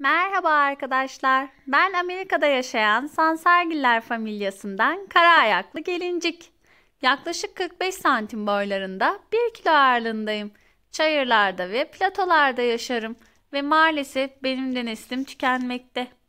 Merhaba arkadaşlar. Ben Amerika'da yaşayan Sansergiller familyasından kara ayaklı gelincik. Yaklaşık 45 santim boylarında 1 kilo ağırlığındayım. Çayırlarda ve platolarda yaşarım ve maalesef benim de neslim tükenmekte.